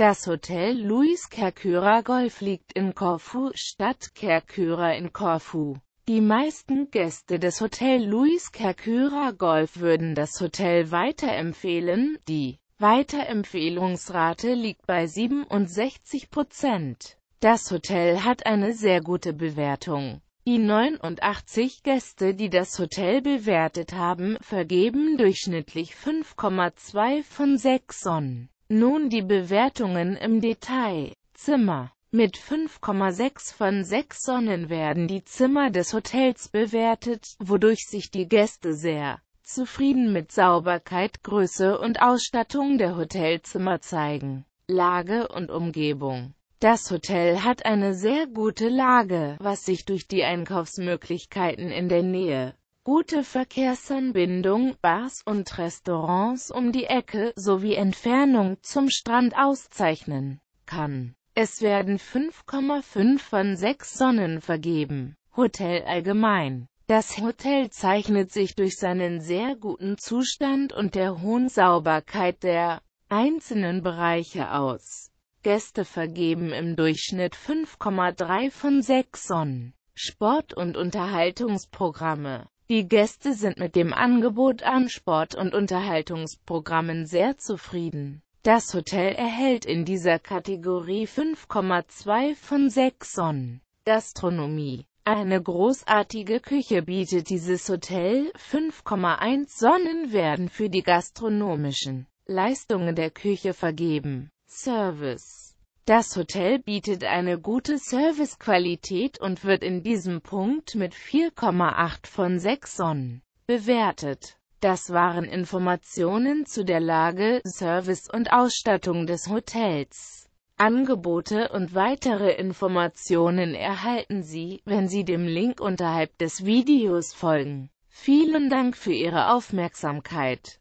Das Hotel Louis Kerkyra Golf liegt in Korfu, Stadt Kerkyra in Korfu. Die meisten Gäste des Hotel Louis Kerkyra Golf würden das Hotel weiterempfehlen, die Weiterempfehlungsrate liegt bei 67 Prozent. Das Hotel hat eine sehr gute Bewertung. Die 89 Gäste, die das Hotel bewertet haben, vergeben durchschnittlich 5,2 von 6 Sonnen. Nun die Bewertungen im Detail. Zimmer. Mit 5,6 von 6 Sonnen werden die Zimmer des Hotels bewertet, wodurch sich die Gäste sehr zufrieden mit Sauberkeit, Größe und Ausstattung der Hotelzimmer zeigen. Lage und Umgebung. Das Hotel hat eine sehr gute Lage, was sich durch die Einkaufsmöglichkeiten in der Nähe gute Verkehrsanbindung, Bars und Restaurants um die Ecke sowie Entfernung zum Strand auszeichnen kann. Es werden 5,5 von 6 Sonnen vergeben. Hotel allgemein das Hotel zeichnet sich durch seinen sehr guten Zustand und der hohen Sauberkeit der einzelnen Bereiche aus. Gäste vergeben im Durchschnitt 5,3 von 6 Sonnen. Sport- und Unterhaltungsprogramme die Gäste sind mit dem Angebot an Sport- und Unterhaltungsprogrammen sehr zufrieden. Das Hotel erhält in dieser Kategorie 5,2 von 6 Sonnen. Gastronomie eine großartige Küche bietet dieses Hotel. 5,1 Sonnen werden für die gastronomischen Leistungen der Küche vergeben. Service das Hotel bietet eine gute Servicequalität und wird in diesem Punkt mit 4,8 von 6 Sonnen bewertet. Das waren Informationen zu der Lage, Service und Ausstattung des Hotels. Angebote und weitere Informationen erhalten Sie, wenn Sie dem Link unterhalb des Videos folgen. Vielen Dank für Ihre Aufmerksamkeit.